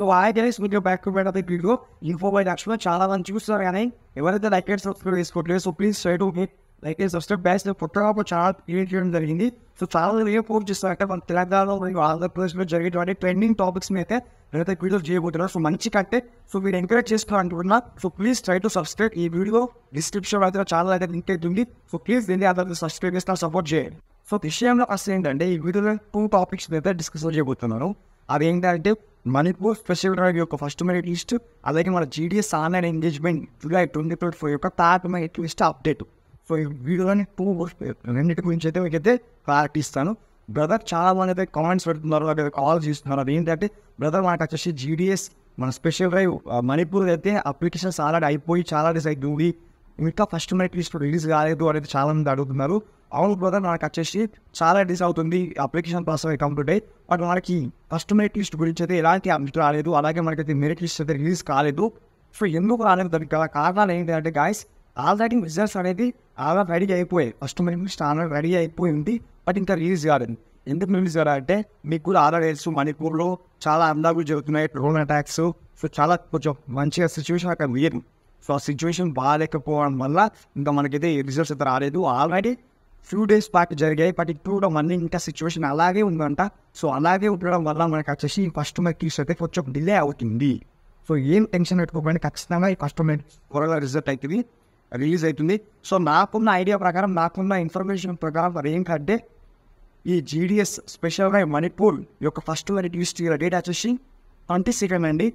So ఆ guys మీరు back to back అదే వీడియో ఇన్ఫో బై లక్ష్మణ చాలా మంది చూస్తున్నారు కానీ ఎవరైతే లైక్ అండ్ సబ్స్క్రైబ్ చేసుకోవట్లేదు so please side okay like and subscribe batch పుట్టగాపు చాలా క్రియేట్ చేయడం జరిగింది సో చాలా ఏం పోస్ట్ చేస్తారంటే మన తెలంగాణలో మరియు ఆంధ్రప్రదేశ్లో జరిగేటువంటి ట్రెండింగ్ టాపిక్స్ మీద అయితే నేనైతే వీడియోస్ చేయబోతున్నారు సో మంచి కంటే సో మీరు ఎంకరేజ్ చేస్తున్నారనుకుంటున్నా so please try to subscribe ఈ వీడియో డిస్క్రిప్షన్ అయితే చాలా అయితే లింక్ అవుతుంది సో ప్లీజ్ దీన్ని అదే సబ్స్క్రైబ్ చేస్తా సపోర్ట్ చేయండి సో విషయంలో అసలు ఏంటంటే ఈ వీడియోలో టూ టాపిక్స్ మీద డిస్కస్ చేయబోతున్నాను అది ఏంటంటే మణిపూర్ స్పెషల్ డ్రైవ్ యొక్క ఫస్ట్ మెరిట్ లిస్ట్ అలాగే మన GDS online engagement July twenty twenty four యొక్క third merit list update so ఈ వీడియోలోని టూ రెండింటి గురించి అయితే మీకైతే క్లారిటీ ఇస్తాను బ్రదర్ చాలా మంది అయితే కామెంట్స్ పెడుతున్నారు లేకపోతే కాల్ చేస్తున్నారు అది ఏంటంటే బ్రదర్ మనకు వచ్చేసి జీడిఎస్ మన స్పెషల్ డ్రైవ్ మణిపూర్ అయితే అప్లికేషన్స్ ఆల్రెడీ అయిపోయి చాలా డేస్ అవుతుంది ఇంకా ఫస్ట్ మెరిట్ లిస్ట్ రిలీజ్ కాలేదు అనేది చాలామంది అడుగుతున్నారు అవును బ్రదర్ నాకు వచ్చేసి చాలా డీస్ అవుతుంది అప్లికేషన్ ప్రాసెస్ అయ్యి కంప్లీట్ అయ్యి బట్ మనకి మెరిట్ లిస్ట్ గురించి అయితే ఎలాంటి అప్డేట్ రాలేదు అలాగే అయితే మెరిట్ లిస్ట్ అయితే రిలీజ్ కాలేదు సో ఎందుకు రాలేదు దానికి కారణాలు ఏంటి అంటే గాయస్ ఆల్రెడీ బిజినెస్ అనేది ఆల్రెడీ రెడీ అయిపోయాయి ఫస్ట్ లిస్ట్ ఆల్రెడీ రెడీ అయిపోయి ఉంది బట్ ఇంకా రిలీజ్ కాలేదు ఎందుకు రిలీజ్ అంటే మీకు కూడా ఆల్రెడీ తెలుసు మణిపూర్లో చాలా అందాలు జరుగుతున్నాయి డ్రోన్ అటాక్స్ సో చాలా కొంచెం మంచిగా సిచ్యువేషన్ అక్కడ వేయరు సో ఆ సిచ్యువేషన్ బాగాలేకపోవడం వల్ల ఇంకా మనకైతే రిజల్ట్స్ అయితే రాలేదు ఆల్రెడీ ఫ్యూ డేస్ పాటు జరిగాయి బట్ ఇప్పుడు మళ్ళీ ఇంకా సిచ్యువేషన్ అలాగే ఉందంట సో అలాగే ఉండడం వల్ల మనకు వచ్చేసి ఈ కస్టమర్ కీస్ అయితే కొంచెం డిలే అవుతుంది సో ఏం టెన్షన్ పెట్టుకోకుండా ఖచ్చితంగా ఈ కస్టమర్ త్వరగా రిజల్ట్ అవుతుంది రిలీజ్ అవుతుంది సో నాకున్న ఐడియా ప్రకారం నాకున్న ఇన్ఫర్మేషన్ ప్రకారం మరి ఏంటంటే ఈ జీడిఎస్ స్పెషల్గా మణిపూర్ యొక్క ఫస్ట్ వెరైటీ డేట్ వచ్చేసి ట్వంటీ సెకండ్ అండి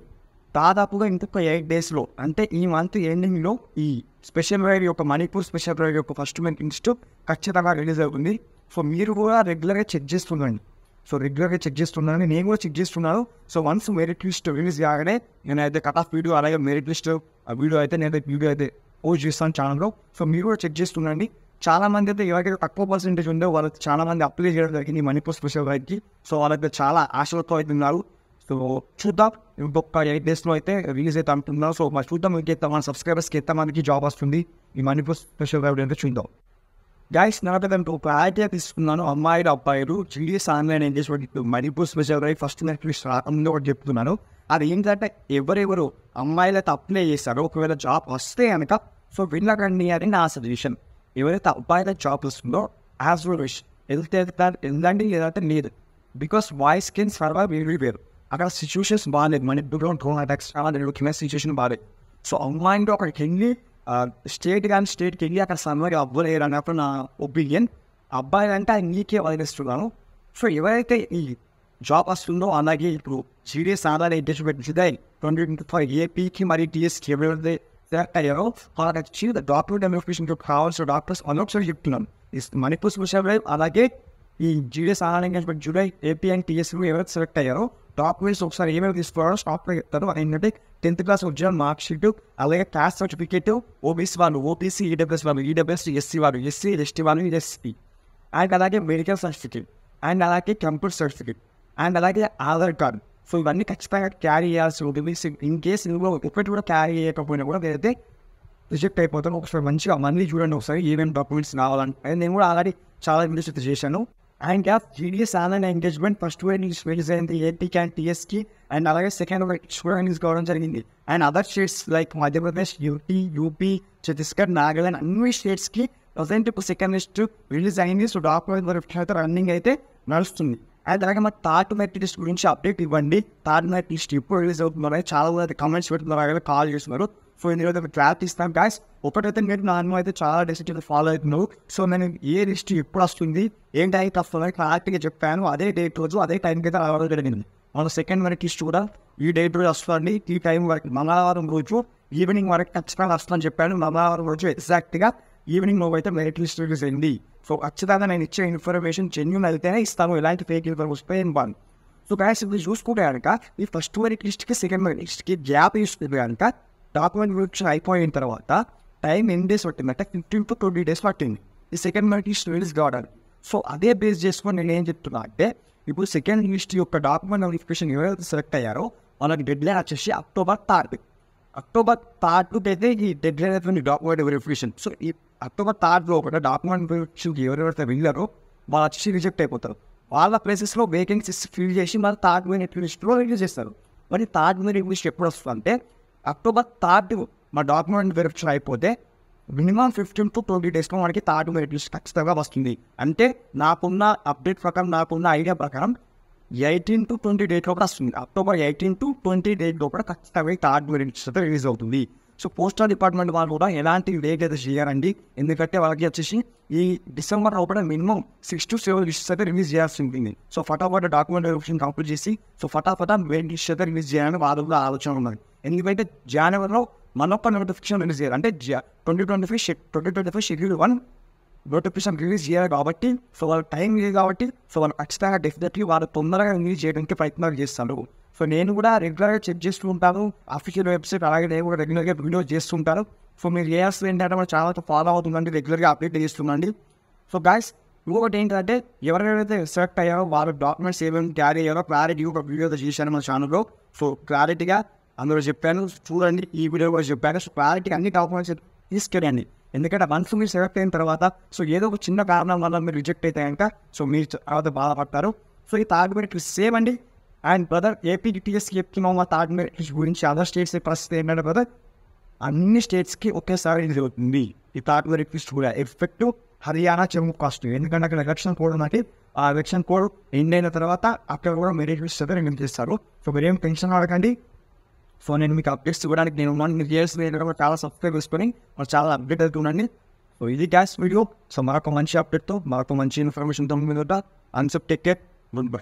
దాదాపుగా ఒక ఎయిట్ డేస్లో అంటే ఈ మంత్ ఎండింగ్లో ఈ స్పెషల్ రైడ్ యొక్క మణిపూర్ స్పెషల్ రైడ్ యొక్క ఫస్ట్ మెయిన్ ఇన్స్ట్ ఖచ్చితంగా రిలీజ్ అవుతుంది సో మీరు కూడా రెగ్యులర్గా చెక్ చేస్తుండండి సో రెగ్యులర్గా చెక్ చేస్తున్నారని నేను కూడా చెక్ చేస్తున్నాను so once merit list release కాగానే అయితే కట్ ఆఫ్ వీడియో అలాగే మెరిట్ లిస్ట్ ఆ వీడియో అయితే నేను వీడియో అయితే పోస్ట్ చేస్తాను ఛానల్లో సో మీరు కూడా చెక్ చేస్తుండండి చాలా మంది అయితే ఎవరికైతే తక్కువ పర్సెంటేజ్ ఉందో వాళ్ళకి చాలామంది అప్లై చేయడం జరిగింది మణిపూర్ స్పెషల్ రైడ్కి సో వాళ్ళకి చాలా ఆశలతో అయితే ఉన్నారు సో చూద్దాం ఇంకొక ఎయిట్ డేస్లో అయితే రిలీజ్ అయితే అంటున్నా సో మరి చూద్దాం ఇంకైతే మన సబ్స్క్రైబర్స్కి ఎంత మనకి జాబ్ వస్తుంది ఈ మణిపూర్ స్పెషల్ వైడ్ అంటే చూద్దాం గ్యాస్ నాకు ఒక ఐడియా తీసుకున్నాను అమ్మాయిలు అబ్బాయిలు జీడిఎస్ ఆన్లైన్ ఏం చేసి వాటి Manipur special ride first Netflix రాకముందు ఒకటి చెప్తున్నాను అది ఏంటంటే ఎవరెవరు అమ్మాయిలు అయితే అప్లై చేస్తారు ఒకవేళ జాబ్ వస్తే కనుక సో వెళ్ళకండి అని నా సజెషన్ ఎవరైతే అబ్బాయిల జాబ్ వస్తుందో యాజ్ వెల్ విష్ వెళ్తే వెళ్ళండి లేదంటే లేదు బికాస్ వాయిస్ కెన్ సర్వైవ్ వేరు వేరు अगर सिचुएशंस बाने मणिपुल्ड ग्राउंड को एडक्स सारान लुक मेसेजेशन about so online doctor किंगली स्टेट रन स्टेट किंगली अगर समवेयर आप बोल रहे रन अप तो ना ओबियन अब्बायलाන්ට ఇంగ్లీకే వాల్యూస్ స్ట్రక్ గాను for you ID drop us we know అనగీ గ్రూప్ జీరే సానాలై డిస్క్రిప్షన్ జై 205 ఏపి కి మరి టీఎస్ చెవిర్ దట్ అల్ కాడ టీ the dropper number for king కౌన్స్ర్ డాక్టర్స్ అనక్ సర్ హిప్టన్ ఇస్ మనిపుల్స్ విశ్రై అలగె జీరే సానాలై గస్ బట్ జురై AP and TS you ever select అయ్యారో టాప్ వైజ్ ఒకసారి ఏమేమి తీసుకోవాలో షాప్లో చెప్తారు అది ఏంటంటే టెన్త్ క్లాస్ ఉద్యోగం మార్క్ షీట్ అలాగే క్లాస్ సర్టిఫికేట్ ఓబీసీ వాళ్ళు ఓబీసీ ఈడబ్ల్యూఎస్ e వాళ్ళు ఈడబ్ల్యూఎస్ e ఎస్సీ వాళ్ళు ఎస్సీ ఎస్టీ వాళ్ళు ఎస్సీ అండ్ e. అలాగే మెడికల్ సర్టిఫికేట్ అండ్ అలాగే కంప్యూటర్ సర్టిఫికేట్ అండ్ అలాగే ఆధార్ కార్డు సో ఇవన్నీ ఖచ్చితంగా క్యారీ చేయాల్సి ఉంటుంది ఇన్ కేస్ నువ్వు ఒకటి కూడా క్యారీ చేయకపోయినా కూడా నేనైతే రిజెక్ట్ అయిపోతాను ఒకసారి మంచిగా మళ్ళీ చూడండి ఒకసారి ఏమేమి డాక్యుమెంట్స్ కావాలంటే నేను కూడా ఆల్రెడీ చాలా ఇంట్రెస్ట్ చేశాను and of GDS online engagement first where is release అయింది ఏపీకి అండ్ టీఎస్కి అండ్ అలాగే సెకండ్ వేర్ కూడా రిలీజ్ కావడం జరిగింది and other states like Madhya Pradesh UT UP Chhattisgarh Nagaland అన్ని స్టేట్స్కి ప్రజెంట్ ఇప్పుడు సెకండ్ లిస్ట్ రిలీజ్ అయింది సో డాక్యుమెంట్ వరకు అయితే రన్నింగ్ అయితే నడుస్తుంది అండ్ అలాగే మా థర్డ్ మెరిట్ లిస్ట్ గురించి అప్డేట్ ఇవ్వండి థర్డ్ మెరిట్ లిస్ట్ ఇప్పుడు రిలీజ్ అవుతున్నారు చాలా మంది కమెంట్స్ పెడుతున్నారు అలాగే కాల్ చేస్తున్నారు ఫోర్ ఇయర్ క్లాప్ ఇస్తాం గాయస్ ఒకటైతే మీరు నార్మల్ అయితే చాలా డెసిషన్ ఫాలో అవుతున్నావు సో నేను ఏ లిస్ట్ ఎప్పుడు వస్తుంది ఏం డైట్ వస్తుంది క్లారిటీగా చెప్పాను అదే డేట్ రోజు అదే టైంకి అయితే రావడం జరిగింది మన సెకండ్ వరకు లిస్ట్ కూడా ఈ డేట్ రోజు వస్తుంది ఈ టైం వరకు మంగళవారం రోజు ఈవినింగ్ వరకు ఖచ్చితంగా వస్తుందని చెప్పాను మంగళవారం రోజు ఎగ్జాక్ట్గా ఈవినింగ్ నువ్వు అయితే మెరిట్ లిస్ట్ రిలీజ్ అయింది సో ఖచ్చితంగా నేను ఇచ్చే ఇన్ఫర్మేషన్ జెన్యున్ అయితేనే ఇస్తాను ఇలాంటి ఫేక్ ఇన్ఫర్మేషన్ పై ఇవ్వను సో క్యాష్ ఇప్పుడు చూసుకుంటే కనుక ఈ ఫస్ట్ మెరిట్ లిస్ట్కి సెకండ్ మెరిట్ లిస్ట్కి గ్యాప్ తీసుకుంటే కనుక డాక్యుమెంట్ ప్రొడక్షన్ అయిపోయిన తర్వాత టైం ఎన్ని డేస్ పట్టింది అంటే ఫిఫ్టీన్ టు ట్వంటీ డేస్ పట్టింది ఈ సెకండ్ యూనివర్సిటీ రిలీజ్ కావడానికి సో అదే బేస్ చేసుకొని నేను ఏం చెప్తున్నా అంటే ఇప్పుడు సెకండ్ యూనివర్సిటీ యొక్క డాక్యుమెంట్ నోటిఫికేషన్ ఎవరైతే సెలెక్ట్ అయ్యారో వాళ్ళకి డెడ్ లైన్ వచ్చేసి అక్టోబర్ థర్డ్ అక్టోబర్ థర్డ్ అయితే ఈ డెడ్ లైన్ అయితే డాక్యుమెంట్ వెరిఫికేషన్ సో ఈ అక్టోబర్ థర్డ్ లో లోపల డాక్యుమెంట్ వెరిఫికేషన్కి ఎవరెవరైతే వెళ్ళారో వాళ్ళు వచ్చేసి రిజెక్ట్ అయిపోతారు వాళ్ళ ప్లేసెస్లో వేకెన్సీస్ ఫిల్ చేసి మరి థర్డ్ మెయిన్ యూనివర్సిటీలో రిలీజ్ చేస్తారు మరి థర్డ్ మెయిన్ యూనివర్సిటీ ఎప్పుడు వస్తుంది అంటే అక్టోబర్ థర్డ్ మా డాక్యుమెంట్ వెరిఫికేషన్ అయిపోతే మినిమం ఫిఫ్టీన్ టు ట్వంటీ డేస్లో మనకి థర్డ్ మెరిట్ లిస్ట్ ఖచ్చితంగా వస్తుంది అంటే నాకున్న అప్డేట్ ప్రకారం నాకున్న ఐడియా ప్రకారం ఎయిటీన్ టు ట్వంటీ డేట్ లోపల వస్తుంది October eighteen to twenty date లోపల ఖచ్చితంగా థర్డ్ మెరిట్ లిస్ట్ రిలీజ్ అవుతుంది సో పోస్టల్ డిపార్ట్మెంట్ వాళ్ళు కూడా ఎలాంటి లేట్ అయితే చేయాలండి ఎందుకంటే వాళ్ళకి వచ్చేసి ఈ డిసెంబర్ లోపల minimum six to seven lists అయితే రిలీజ్ చేయాల్సి ఉంటుంది సో ఫటాఫట డాక్యుమెంట్ వెరిఫికేషన్ కంప్లీట్ చేసి సో ఫటాఫట మెయిన్ లిస్ట్ అయితే రిలీజ్ చేయాలని వాళ్ళు కూడా ఆలోచన ఉన్నది ఎందుకంటే జనవరిలో మనొక్క నోటిఫికేషన్ రిలీజ్ చేయాలి అంటే twenty twenty five twenty twenty five schedule one notification release చేయాలి కాబట్టి సో వాళ్ళ టైం లేదు కాబట్టి సో వాళ్ళు ఖచ్చితంగా డెఫినెట్లీ వాళ్ళు తొందరగా రిలీజ్ చేయడానికి ప్రయత్నాలు చేస్తారు సో నేను కూడా రెగ్యులర్గా చెక్ చేస్తూ ఉంటాను అఫీషియల్ వెబ్సైట్ అలాగే నేను కూడా రెగ్యులర్గా వీడియో చేస్తుంటాను సో మీరు చేయాల్సింది ఏంటంటే మనం చాలా ఫాలో అవుతుందండి రెగ్యులర్గా అప్డేట్ చేస్తుందండి సో గాయస్ ఇంకొకటి ఏంటంటే ఎవరెవరైతే సెలెక్ట్ అయ్యారో వాళ్ళ డాక్యుమెంట్స్ ఏమేమి క్యారీ అయ్యారో క్లారిటీ ఒక వీడియో చేశాను మన ఛానల్లో సో క్లారిటీగా అందులో చెప్పాను చూడండి ఈ వీడియో కూడా చెప్పాను సో క్లారిటీ అన్ని డాక్యుమెంట్స్ తీసుకెళ్ళండి ఎందుకంటే వన్స్ మీరు సెలెక్ట్ అయిన తర్వాత సో ఏదో ఒక చిన్న కారణం వల్ల మీరు రిజెక్ట్ అయితే కనుక సో మీరు తర్వాత బాధపడతారు సో ఈ తాగుబడి సేమ్ అండి అండ్ బ్రదర్ ఏపీ టీఎస్ చెప్తున్నాం మా థర్డ్ గురించి అదర్ స్టేట్స్ పరిస్థితి ఏంటంటే బ్రదర్ అన్ని స్టేట్స్కి ఒకేసారి ఇది అవుతుంది ఈ థర్డ్ మెరిట్ కూడా ఎఫెక్ట్ హర్యానా జమ్మూ కాశ్మీర్ ఎందుకంటే అక్కడ ఎలక్షన్ కోడ్ ఉన్నది ఆ ఎలక్షన్ కోడ్ ఎండ్ అయిన తర్వాత అక్కడ కూడా మెరిట్ లిస్ట్ అయితే చేస్తారు సో మీరేం టెన్షన్ అడగండి సో నేను మీకు అప్డేట్స్ ఇవ్వడానికి నేను ఉన్నాను మీరు చేయాల్సిన చాలా సబ్స్క్రైబ్ చేసుకొని మరి చాలా అప్డేట్ అవుతూ ఉండండి సో ఇది గ్యాస్ వీడియో సో మరొక మంచి అప్డేట్తో మరొక మంచి ఇన్ఫర్మేషన్తో మీద అన్సెప్ట్ టెక్ కేర్ గుడ్ బై